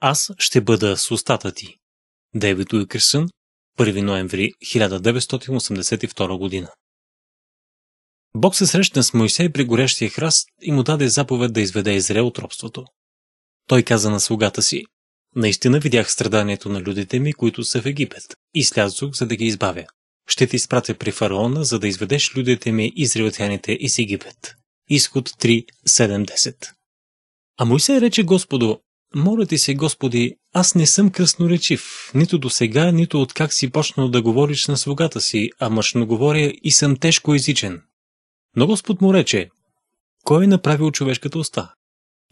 Аз ще бъда с устата ти. Дейвид Уикерсън, 1 ноември 1982 година. Бог се срещна с Моисей при горещия храст и му даде заповед да изведе Израел от робството. Той каза на слугата си, Наистина видях страданието на людите ми, които са в Египет, и слязох, за да ги избавя. Ще те изпратя при фараона, за да изведеш людите ми, и израелтяните из Египет. Изход 3.7.10 А Моисей рече Господу, моля ти се, Господи, аз не съм кръсноречив, нито до сега, нито от как си почнал да говориш на слугата си, а мъжно говоря и съм тежко езичен. Но Господ му рече, кой е направил човешката уста?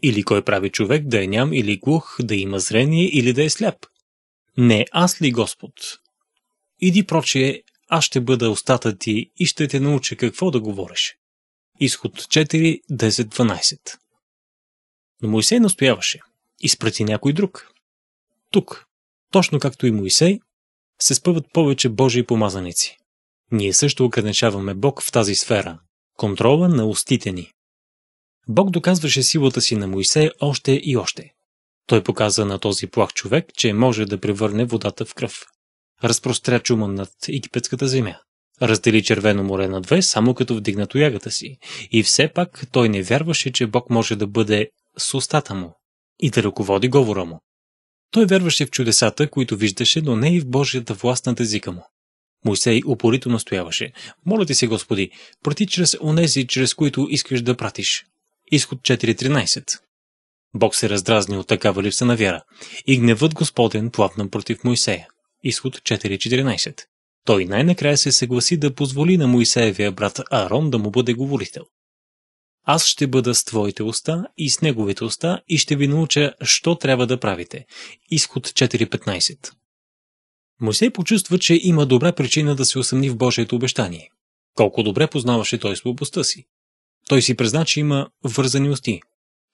Или кой прави човек да е ням или глух, да има зрение или да е сляп? Не аз ли, Господ? Иди прочие, аз ще бъда устата ти и ще те науча какво да говориш. Изход 12 Но Моисей настояваше – изпрати някой друг. Тук, точно както и Моисей, се спъват повече Божии помазаници. Ние също ограничаваме Бог в тази сфера – контрола на устите ни. Бог доказваше силата си на Моисей още и още. Той показа на този плах човек, че може да превърне водата в кръв. Разпростря чума над египетската земя. Раздели Червено море на две, само като вдигна тоягата си. И все пак той не вярваше, че Бог може да бъде с устата му и да ръководи говора му. Той вярваше в чудесата, които виждаше, но не и в Божията власт над езика му. Мойсей упорито настояваше. Моля ти се, Господи, прати чрез онези, чрез които искаш да пратиш. Изход 4.13 Бог се раздразни от такава липса на вяра и гневът Господен плавна против Моисея. Изход 4.14 Той най-накрая се съгласи да позволи на Моисеевия брат Аарон да му бъде говорител. Аз ще бъда с твоите уста и с неговите уста и ще ви науча, що трябва да правите. Изход 4.15 Мойсей почувства, че има добра причина да се усъмни в Божието обещание. Колко добре познаваше той слабостта си. Той си призна, че има вързани усти.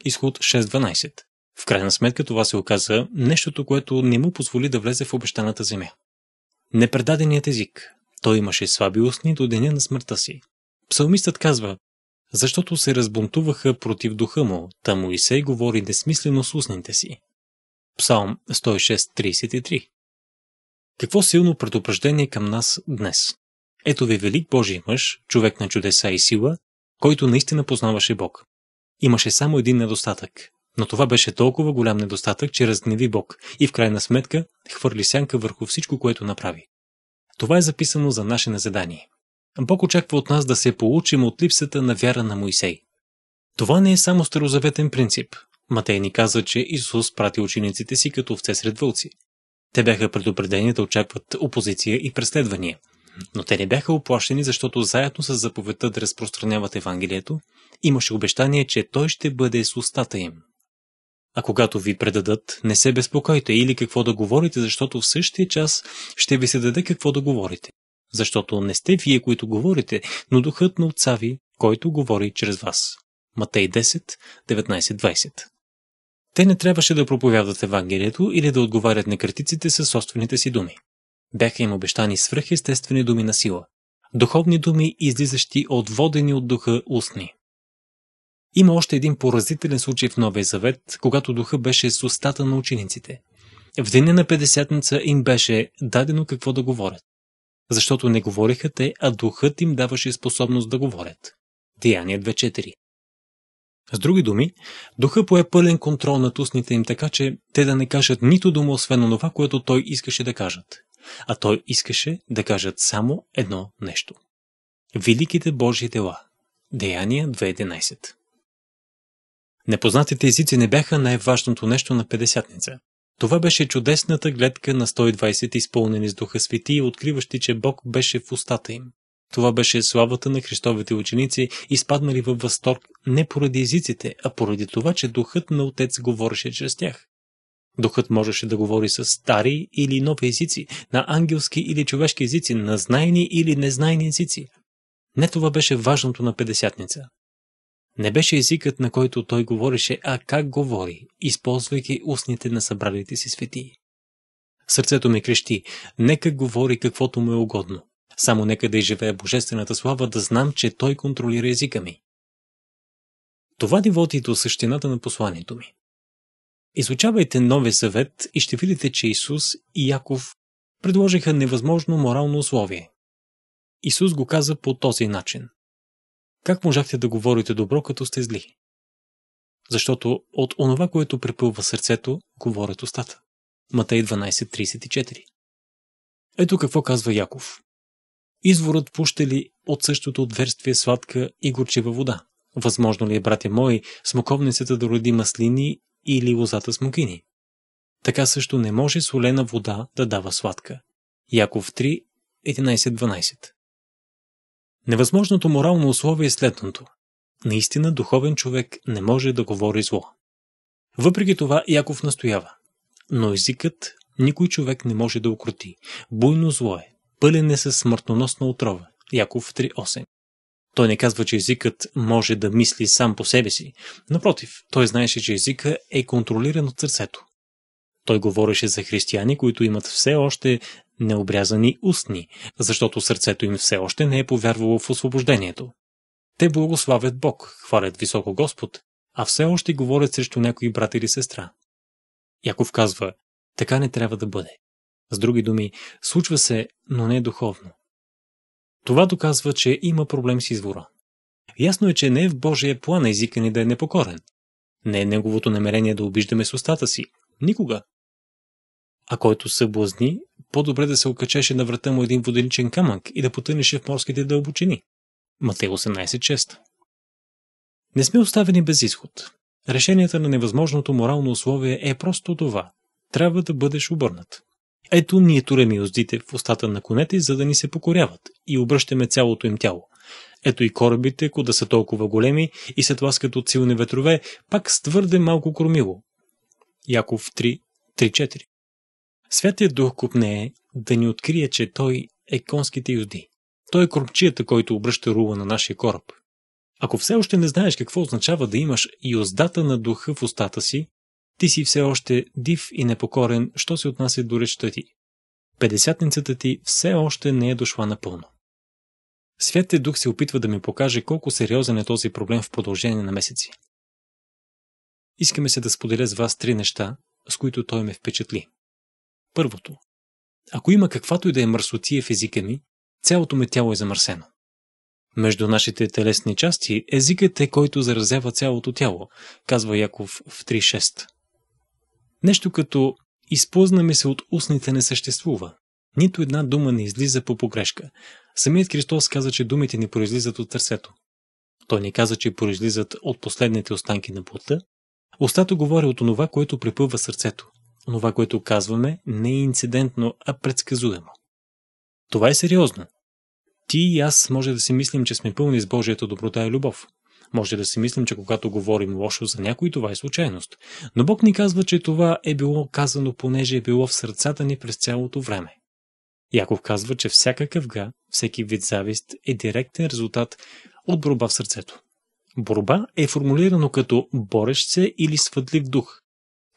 Изход 6.12 В крайна сметка това се оказа нещото, което не му позволи да влезе в обещаната земя. Непредаденият език. Той имаше слаби устни до деня на смъртта си. Псалмистът казва, защото се разбунтуваха против духа му, та Моисей говори несмислено с устните си. Псалм 106.33 Какво силно предупреждение към нас днес? Ето ви велик Божий мъж, човек на чудеса и сила, който наистина познаваше Бог. Имаше само един недостатък, но това беше толкова голям недостатък, че разгневи Бог и в крайна сметка хвърли сянка върху всичко, което направи. Това е записано за наше назидание. Бог очаква от нас да се получим от липсата на вяра на Моисей. Това не е само старозаветен принцип. Матей ни казва, че Исус прати учениците си като овце сред вълци. Те бяха предупредени да очакват опозиция и преследвания. Но те не бяха оплашени, защото заедно с заповедта да разпространяват Евангелието, имаше обещание, че Той ще бъде с устата им. А когато ви предадат, не се безпокойте или какво да говорите, защото в същия час ще ви се даде какво да говорите защото не сте вие, които говорите, но духът на отца ви, който говори чрез вас. Матей 10, 19-20 Те не трябваше да проповядат Евангелието или да отговарят на критиците със собствените си думи. Бяха им обещани свръхестествени думи на сила. Духовни думи, излизащи от водени от духа устни. Има още един поразителен случай в Новия Завет, когато духа беше с устата на учениците. В деня на 50-ница им беше дадено какво да говорят защото не говориха те, а духът им даваше способност да говорят. Деяние 2.4 С други думи, духа пое пълен контрол над устните им така, че те да не кажат нито дума, освен това, което той искаше да кажат. А той искаше да кажат само едно нещо. Великите Божии дела. Деяния 2.11 Непознатите езици не бяха най-важното нещо на Педесятница. Това беше чудесната гледка на 120 изпълнени с духа свети и откриващи, че Бог беше в устата им. Това беше славата на Христовите ученици, изпаднали във възторг не поради езиците, а поради това, че духът на Отец говореше чрез тях. Духът можеше да говори с стари или нови езици, на ангелски или човешки езици, на знайни или незнайни езици. Не това беше важното на Педесятница. Не беше езикът, на който той говореше, а как говори, използвайки устните на събралите си светии. Сърцето ми крещи, нека говори каквото му е угодно. Само нека да изживея божествената слава, да знам, че той контролира езика ми. Това ни води до същината на посланието ми. Изучавайте Нови Завет и ще видите, че Исус и Яков предложиха невъзможно морално условие. Исус го каза по този начин. Как можахте да говорите добро, като сте зли? Защото от онова, което препълва сърцето, говорят устата. Матей 12.34 Ето какво казва Яков. Изворът пуща ли от същото отверствие сладка и горчива вода? Възможно ли е, братя мои, смоковницата да роди маслини или лозата смокини? Така също не може солена вода да дава сладка. Яков 3, 11-12 Невъзможното морално условие е следното. Наистина духовен човек не може да говори зло. Въпреки това Яков настоява. Но езикът никой човек не може да укроти. Буйно зло е. Пълен е със смъртоносна отрова. Яков 3.8. Той не казва, че езикът може да мисли сам по себе си. Напротив, той знаеше, че езика е контролиран от сърцето. Той говореше за християни, които имат все още необрязани устни, защото сърцето им все още не е повярвало в освобождението. Те благославят Бог, хвалят високо Господ, а все още говорят срещу някои брат или сестра. Яков казва, така не трябва да бъде. С други думи, случва се, но не духовно. Това доказва, че има проблем с извора. Ясно е, че не е в Божия план езика ни да е непокорен. Не е неговото намерение да обиждаме с устата си. Никога. А който съблазни, по-добре да се окачеше на врата му един воденичен камък и да потънеше в морските дълбочини. Матей 18.6 Не сме оставени без изход. Решенията на невъзможното морално условие е просто това. Трябва да бъдеш обърнат. Ето ние туреми уздите в устата на конете, за да ни се покоряват и обръщаме цялото им тяло. Ето и корабите, ако да са толкова големи и се тласкат от силни ветрове, пак с твърде малко кормило. Яков 3, 3-4 Святия Дух е да ни открие, че той е конските юзди. Той е кропчията, който обръща рула на нашия кораб. Ако все още не знаеш какво означава да имаш юздата на духа в устата си, ти си все още див и непокорен, що се отнася до речта ти. Педесятницата ти все още не е дошла напълно. Святия Дух се опитва да ми покаже колко сериозен е този проблем в продължение на месеци. Искаме се да споделя с вас три неща, с които той ме впечатли. Първото. Ако има каквато и да е мърсотие в езика ми, цялото ме тяло е замърсено. Между нашите телесни части езикът е който заразява цялото тяло, казва Яков в 3.6. Нещо като изпознаме се от устните не съществува. Нито една дума не излиза по погрешка. Самият Христос каза, че думите ни произлизат от сърцето. Той ни каза, че произлизат от последните останки на плътта. Остато говори от онова, което препъва сърцето. Това, което казваме, не е инцидентно, а предсказуемо. Това е сериозно. Ти и аз може да си мислим, че сме пълни с Божията доброта и любов. Може да си мислим, че когато говорим лошо за някой, това е случайност. Но Бог ни казва, че това е било казано, понеже е било в сърцата ни през цялото време. Яков казва, че всяка къвга, всеки вид завист е директен резултат от борба в сърцето. Борба е формулирано като борещ се или свъдлив дух,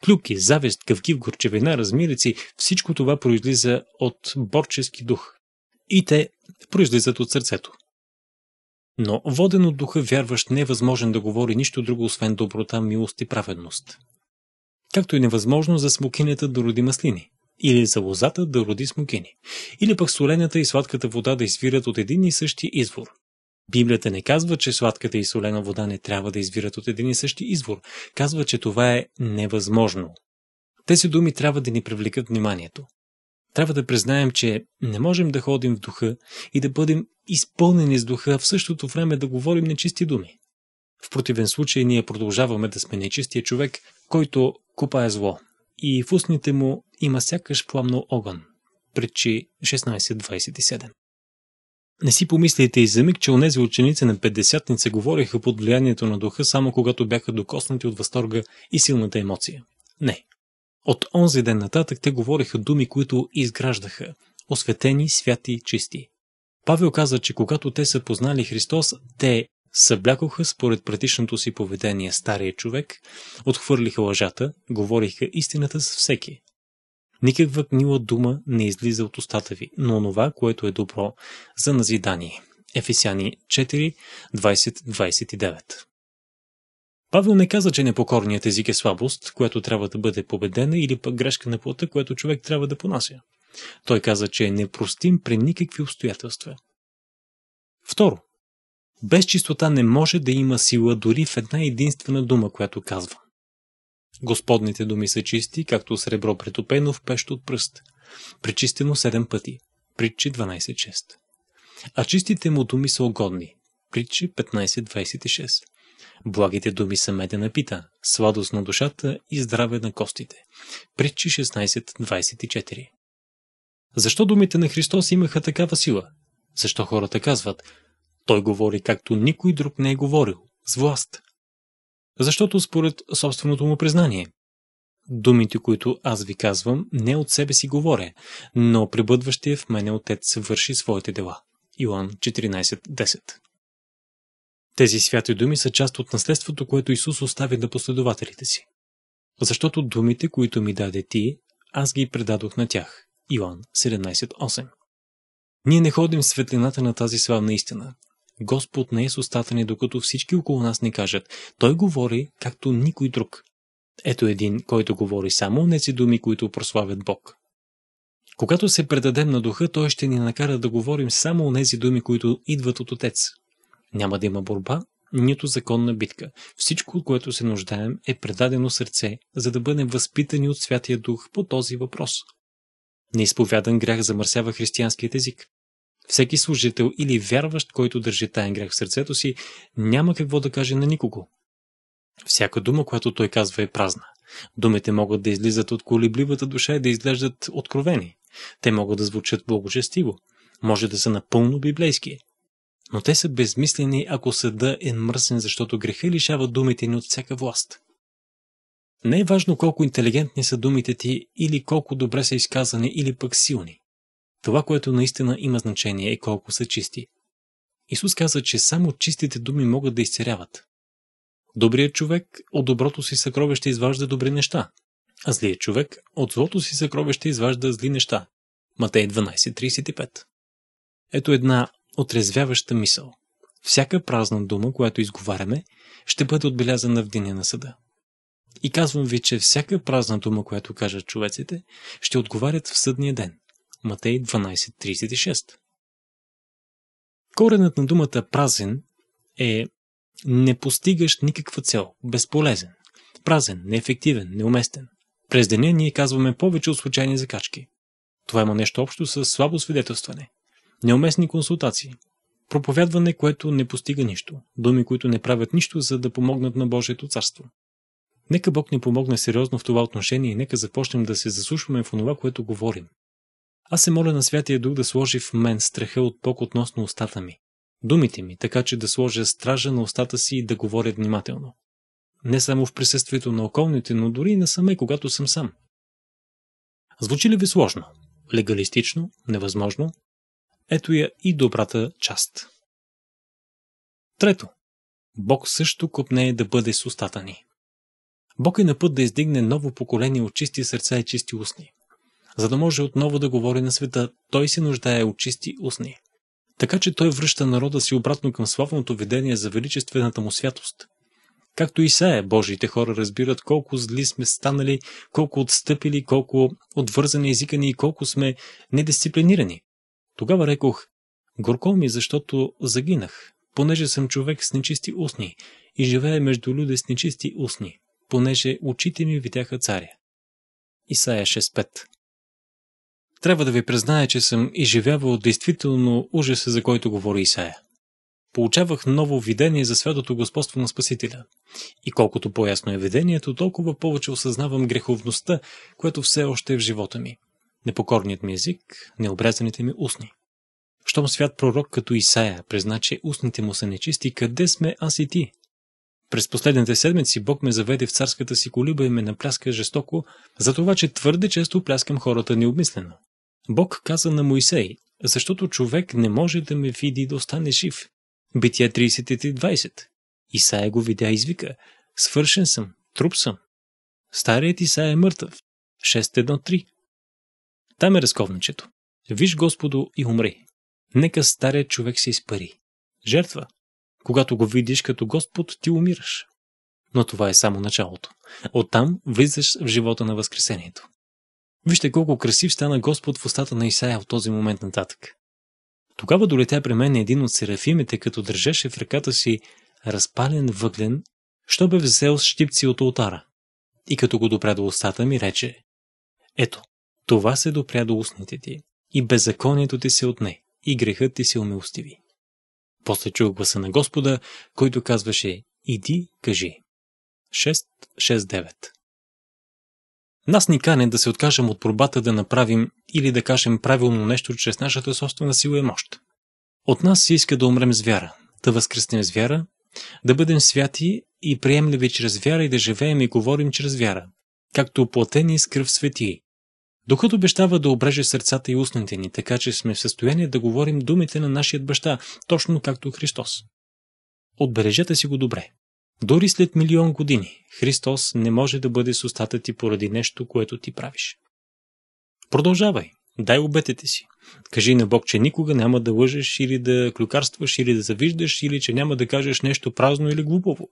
клюки, завист, къвкив, горчевина, размирици, всичко това произлиза от борчески дух. И те произлизат от сърцето. Но воден от духа вярващ не е възможен да говори нищо друго, освен доброта, милост и праведност. Както и невъзможно за смокинята да роди маслини, или за лозата да роди смокини, или пък солената и сладката вода да извират от един и същи извор. Библията не казва, че сладката и солена вода не трябва да извират от един и същи извор. Казва, че това е невъзможно. Тези думи трябва да ни привлекат вниманието. Трябва да признаем, че не можем да ходим в духа и да бъдем изпълнени с духа, в същото време да говорим нечисти думи. В противен случай ние продължаваме да сме нечистия човек, който купае зло и в устните му има сякаш пламно огън. Пречи 16.27 не си помислите и за миг, че онези ученици на Петдесятница говориха под влиянието на духа само когато бяха докоснати от възторга и силната емоция. Не. От онзи ден нататък те говориха думи, които изграждаха. Осветени, святи, чисти. Павел каза, че когато те са познали Христос, те съблякоха според предишното си поведение стария човек, отхвърлиха лъжата, говориха истината с всеки. Никаква гнила дума не излиза от устата ви, но онова, което е добро за назидание. Ефесяни 4, 20-29 Павел не каза, че непокорният език е слабост, която трябва да бъде победена или пък грешка на плата, която човек трябва да понася. Той каза, че е непростим при никакви обстоятелства. Второ, без чистота не може да има сила дори в една единствена дума, която казва. Господните думи са чисти, както сребро претопено в пещ от пръст. Причистено седем пъти. Притчи 12.6. А чистите му думи са угодни. Притчи 15.26. Благите думи са медена пита, сладост на душата и здраве на костите. Притчи 16.24. Защо думите на Христос имаха такава сила? Защо хората казват? Той говори както никой друг не е говорил, с власт защото според собственото му признание. Думите, които аз ви казвам, не от себе си говоря, но пребъдващия в мене отец върши своите дела. Иоанн 14.10 Тези святи думи са част от наследството, което Исус остави на последователите си. Защото думите, които ми даде ти, аз ги предадох на тях. Иоанн 17.8 Ние не ходим в светлината на тази славна истина, Господ не е с устата ни, докато всички около нас ни кажат. Той говори, както никой друг. Ето един, който говори само нези думи, които прославят Бог. Когато се предадем на духа, той ще ни накара да говорим само нези думи, които идват от Отец. Няма да има борба, нито законна битка. Всичко, от което се нуждаем, е предадено сърце, за да бъдем възпитани от Святия Дух по този въпрос. Неизповядан грях замърсява християнският език. Всеки служител или вярващ, който държи таен грях в сърцето си, няма какво да каже на никого. Всяка дума, която той казва, е празна. Думите могат да излизат от колебливата душа и да изглеждат откровени. Те могат да звучат благочестиво. Може да са напълно библейски. Но те са безмислени, ако съда е мръсен, защото греха лишава думите ни от всяка власт. Не е важно колко интелигентни са думите ти или колко добре са изказани или пък силни. Това, което наистина има значение е колко са чисти. Исус каза, че само чистите думи могат да изцеряват. Добрият човек от доброто си съкровище изважда добри неща, а злият човек от злото си съкровище изважда зли неща. Матей 12.35 Ето една отрезвяваща мисъл. Всяка празна дума, която изговаряме, ще бъде отбелязана в деня на съда. И казвам ви, че всяка празна дума, която кажат човеците, ще отговарят в съдния ден. Матей 12.36 Коренът на думата празен е не постигаш никаква цел, безполезен, празен, неефективен, неуместен. През деня ние казваме повече от случайни закачки. Това има нещо общо с слабо свидетелстване, неуместни консултации, проповядване, което не постига нищо, думи, които не правят нищо, за да помогнат на Божието царство. Нека Бог ни помогне сериозно в това отношение и нека започнем да се заслушваме в това, което говорим, аз се моля на Святия Дух да сложи в мен страха от Бог относно устата ми, думите ми, така че да сложа стража на устата си и да говоря внимателно. Не само в присъствието на околните, но дори и насаме, когато съм сам. Звучи ли ви сложно? Легалистично? Невъзможно? Ето я и добрата част. Трето. Бог също копнее да бъде с устата ни. Бог е на път да издигне ново поколение от чисти сърца и чисти устни за да може отново да говори на света, той се нуждае от чисти устни. Така че той връща народа си обратно към славното видение за величествената му святост. Както и сае, Божиите хора разбират колко зли сме станали, колко отстъпили, колко отвързани езика ни и колко сме недисциплинирани. Тогава рекох, горко ми, защото загинах, понеже съм човек с нечисти устни и живее между люди с нечисти устни, понеже очите ми видяха царя. Исаия 6.5 трябва да ви призная, че съм изживявал действително ужаса, за който говори Исаия. Получавах ново видение за святото господство на Спасителя. И колкото по-ясно е видението, толкова повече осъзнавам греховността, която все още е в живота ми. Непокорният ми език, необрязаните ми устни. Щом свят пророк като Исаия призна, че устните му са нечисти, къде сме аз и ти? През последните седмици Бог ме заведе в царската си колиба и ме напляска жестоко, за това, че твърде често пляскам хората необмислено. Бог каза на Моисей, защото човек не може да ме види да остане жив. Бития 30.20 Исаия го видя и извика, свършен съм, труп съм. Старият Исаия е мъртъв. 6.1.3 Там е разковничето. Виж Господу и умри. Нека старият човек се изпари. Жертва. Когато го видиш като Господ, ти умираш. Но това е само началото. Оттам влизаш в живота на Възкресението. Вижте колко красив стана Господ в устата на Исаия от този момент нататък. Тогава долетя при мен един от серафимите, като държеше в ръката си разпален въглен, що бе взел с щипци от ултара. И като го допря до устата ми, рече Ето, това се допря до устните ти, и беззаконието ти се отне, и грехът ти се умилостиви. После чух гласа на Господа, който казваше Иди, кажи. 6.6.9 нас ни кане да се откажем от пробата да направим или да кажем правилно нещо чрез нашата собствена сила и мощ. От нас се иска да умрем с вяра, да възкръснем с вяра, да бъдем святи и приемливи чрез вяра и да живеем и говорим чрез вяра, както оплатени с кръв свети. Духът обещава да обреже сърцата и устните ни, така че сме в състояние да говорим думите на нашия баща, точно както Христос. Отбележете си го добре. Дори след милион години Христос не може да бъде с устата ти поради нещо, което ти правиш. Продължавай, дай обетите си. Кажи на Бог, че никога няма да лъжеш или да клюкарстваш или да завиждаш или че няма да кажеш нещо празно или глупаво.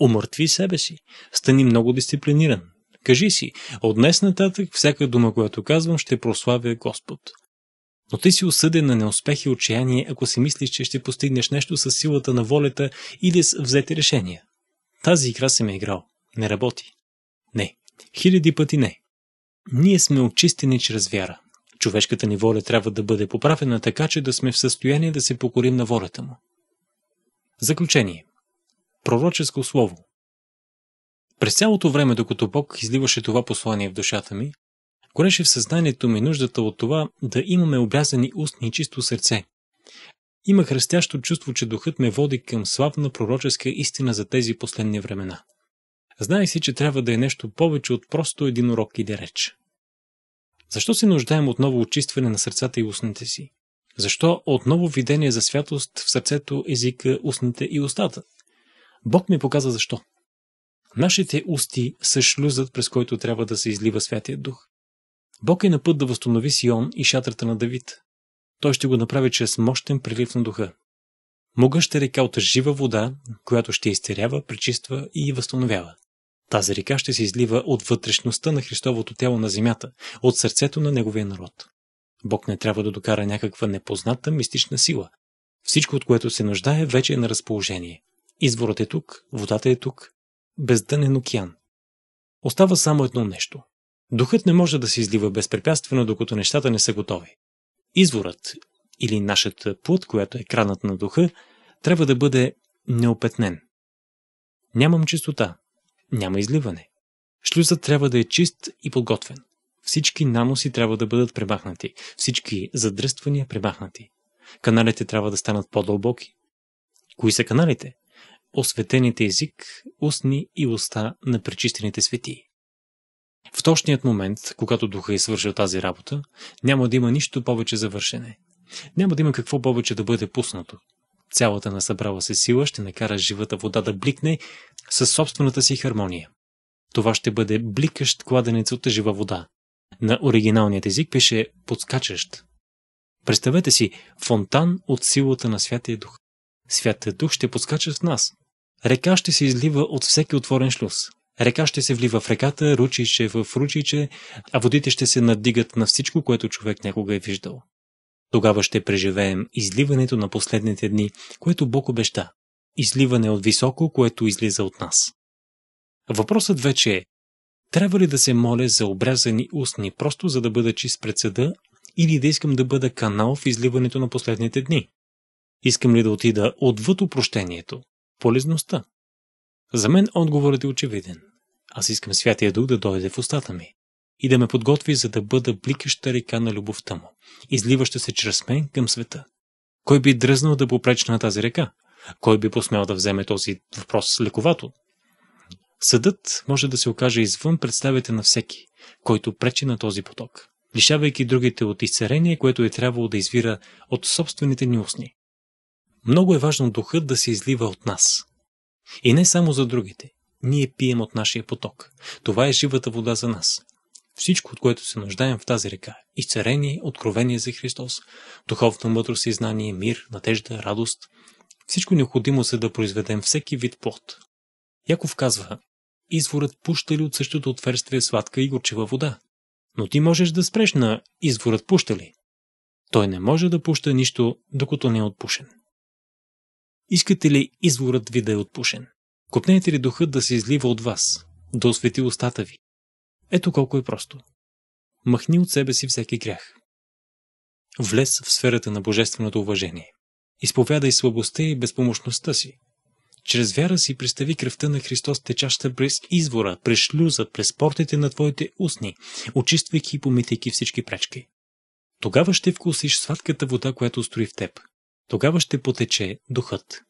Умъртви себе си, стани много дисциплиниран. Кажи си, от днес нататък всяка дума, която казвам, ще прославя Господ. Но ти си осъден на неуспех и отчаяние, ако си мислиш, че ще постигнеш нещо с силата на волята или с взети решения. Тази игра съм е играл. Не работи. Не. Хиляди пъти не. Ние сме очистени чрез вяра. Човешката ни воля трябва да бъде поправена така, че да сме в състояние да се покорим на волята му. Заключение. Пророческо слово. През цялото време, докато Бог изливаше това послание в душата ми, гореше в съзнанието ми нуждата от това да имаме обрязани устни и чисто сърце, има хръстящо чувство, че духът ме води към славна пророческа истина за тези последни времена. Знае си, че трябва да е нещо повече от просто един урок и да реч. Защо се нуждаем от ново очистване на сърцата и устните си? Защо отново видение за святост в сърцето, езика, устните и устата? Бог ми показа защо. Нашите усти са шлюзът, през който трябва да се излива Святия Дух. Бог е на път да възстанови Сион и шатрата на Давид той ще го направи чрез мощен прилив на духа. Могъща е река от жива вода, която ще изтерява, пречиства и възстановява. Тази река ще се излива от вътрешността на Христовото тяло на земята, от сърцето на Неговия народ. Бог не трябва да докара някаква непозната мистична сила. Всичко, от което се нуждае, вече е на разположение. Изворът е тук, водата е тук, бездънен океан. Остава само едно нещо. Духът не може да се излива безпрепятствено, докато нещата не са готови. Изворът или нашата плът, която е кранът на духа, трябва да бъде неопетнен. Нямам чистота, няма изливане. Шлюзът трябва да е чист и подготвен. Всички наноси трябва да бъдат премахнати, всички задръствания премахнати. Каналите трябва да станат по-дълбоки. Кои са каналите? Осветените език, устни и уста на пречистените светии. В точният момент, когато духа е свършил тази работа, няма да има нищо повече за вършене. Няма да има какво повече да бъде пуснато. Цялата насъбрала се сила ще накара живата вода да бликне със собствената си хармония. Това ще бъде бликащ кладенец от жива вода. На оригиналният език пише подскачащ. Представете си фонтан от силата на Святия Дух. Святия Дух ще подскача в нас. Река ще се излива от всеки отворен шлюз. Река ще се влива в реката, ручище е в ручиче, а водите ще се надигат на всичко, което човек някога е виждал. Тогава ще преживеем изливането на последните дни, което Бог обеща. Изливане от високо, което излиза от нас. Въпросът вече е, трябва ли да се моля за обрязани устни, просто за да бъда чист пред съда, или да искам да бъда канал в изливането на последните дни? Искам ли да отида отвъд упрощението, полезността? За мен отговорът е очевиден. Аз искам Святия Дух да дойде в устата ми и да ме подготви, за да бъда бликаща река на любовта му, изливаща се чрез мен към света. Кой би дръзнал да попречи на тази река? Кой би посмял да вземе този въпрос лековато? Съдът може да се окаже извън представите на всеки, който пречи на този поток, лишавайки другите от изцерение, което е трябвало да извира от собствените ни устни. Много е важно духът да се излива от нас, и не само за другите. Ние пием от нашия поток. Това е живата вода за нас. Всичко, от което се нуждаем в тази река – изцерение, откровение за Христос, духовно мъдрост и знание, мир, надежда, радост – всичко необходимо се да произведем всеки вид плод. Яков казва, изворът пуща ли от същото отверстие сладка и горчива вода? Но ти можеш да спреш на изворът пуща ли? Той не може да пуща нищо, докато не е отпушен. Искате ли изворът ви да е отпушен? Купнете ли духът да се излива от вас, да освети устата ви? Ето колко е просто. Махни от себе си всеки грях. Влез в сферата на божественото уважение. Изповядай слабостта и безпомощността си. Чрез вяра си представи кръвта на Христос, течаща през извора, през шлюза, през портите на твоите устни, очиствайки и помитайки всички пречки. Тогава ще вкусиш сладката вода, която строи в теб, тогава ще потече духът.